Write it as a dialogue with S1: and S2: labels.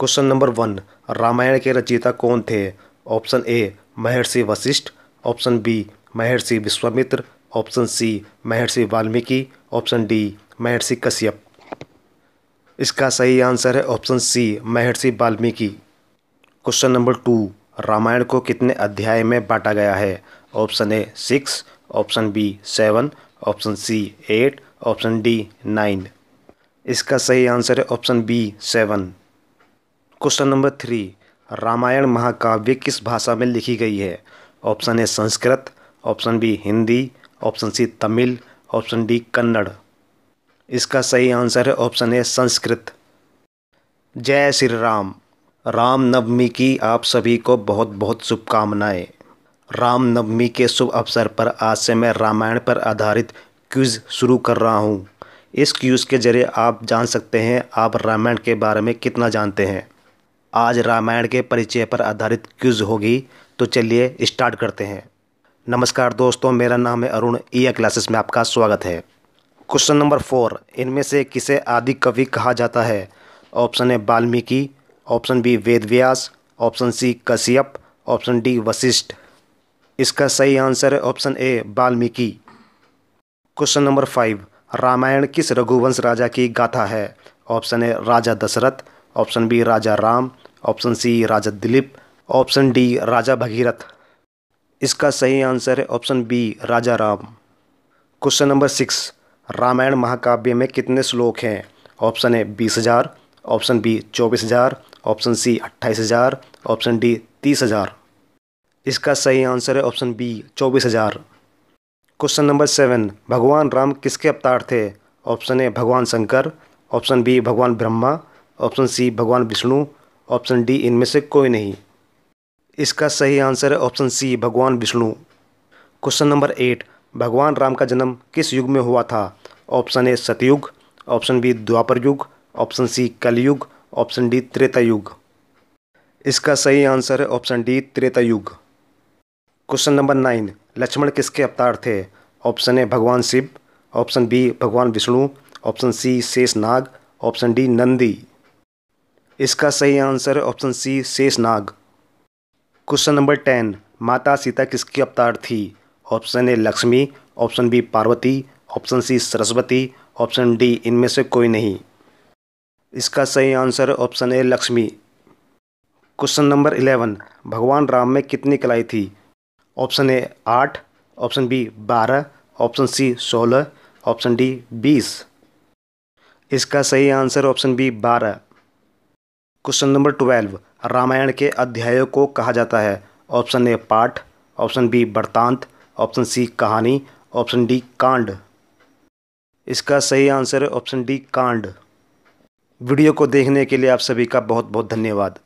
S1: question number one Ramayan के रचयिता कौन थे ऑप्शन ए महर्षि वशिष्ठ ऑप्शन बी महर्षि Vishwamitra option C Maharshi Valmiki option D महर्षि कश्यप इसका सही आंसर है option C Maharshi Valmiki question number two Ramayana को कितने अध्याय में बांटा गया है option A six option B seven option C eight option D nine इसका सही आंसर है option B seven question number three Ramayana महाकाव्य किस भाषा में लिखी गई है option A Sanskrit option B Hindi option C Tamil option D Kannada इसका सही आंसर है ऑप्शन ए संस्कृत जय श्री राम राम नवमी की आप सभी को बहुत बहुत शुभकामनाएं राम नवमी के शुभ अवसर पर आज से मैं रामायण पर आधारित क्विज़ शुरू कर रहा हूँ इस क्यूज़ के ज़रिए आप जान सकते हैं आप रामायण के बारे में कितना जानते हैं आज रामायण के परिचय पर आधारित क्विज होगी तो चलिए स्टार्ट करते हैं नमस्कार दोस्तों मेरा नाम है अरुण ई क्लासेस में आपका स्वागत है क्वेश्चन नंबर फोर इनमें से किसे आदि कवि कहा जाता है option A Valmiki option B Vedvyas option C Kashyap option D Vashishtha इसका सही आंसर है option A Valmiki question number five Ramayana किस रघुवंश राजा की गाथा है option A Raja Dasharath option B Raja Ram option C Raja Dilip option D Raja Bhagirath इसका सही आंसर है option B Raja Ram question number six Ramayana महाकाव्य में कितने श्लोक हैं ऑप्शन ए बीस हज़ार ऑप्शन बी चौबीस हज़ार ऑप्शन सी अट्ठाईस हज़ार ऑप्शन डी तीस हज़ार इसका सही आंसर है ऑप्शन बी चौबीस हज़ार क्वेश्चन नंबर सेवन भगवान राम किसके अवतार थे ऑप्शन ए भगवान शंकर ऑप्शन बी भगवान ब्रह्मा ऑप्शन सी भगवान विष्णु ऑप्शन डी इनमें से कोई नहीं इसका सही आंसर है ऑप्शन सी भगवान विष्णु क्वेश्चन नंबर एट भगवान राम का जन्म किस युग में हुआ था ऑप्शन ए सतयुग ऑप्शन बी द्वापर युग ऑप्शन सी कलयुग ऑप्शन डी त्रेता युग इसका सही आंसर है ऑप्शन डी त्रेता युग क्वेश्चन नंबर नाइन लक्ष्मण किसके अवतार थे ऑप्शन ए भगवान शिव ऑप्शन बी भगवान विष्णु ऑप्शन सी शेष नाग ऑप्शन डी नंदी इसका सही answer option C Sheshnag question number ten माता सीता किसकी अवतार थी option A Lakshmi option B Parvati option C Saraswati option D इनमें से कोई नहीं इसका सही answer option A Lakshmi question number eleven भगवान राम में कितनी कलाई थी ऑप्शन ए आठ ऑप्शन बी बारह ऑप्शन सी सोलह ऑप्शन डी बीस इसका सही आंसर ऑप्शन बी बारह क्वेश्चन नंबर ट्वेल्व रामायण के अध्यायों को कहा जाता है ऑप्शन ए पाठ ऑप्शन बी वर्तांत ऑप्शन सी कहानी ऑप्शन डी कांड इसका सही आंसर है ऑप्शन डी कांड वीडियो को देखने के लिए आप सभी का बहुत बहुत धन्यवाद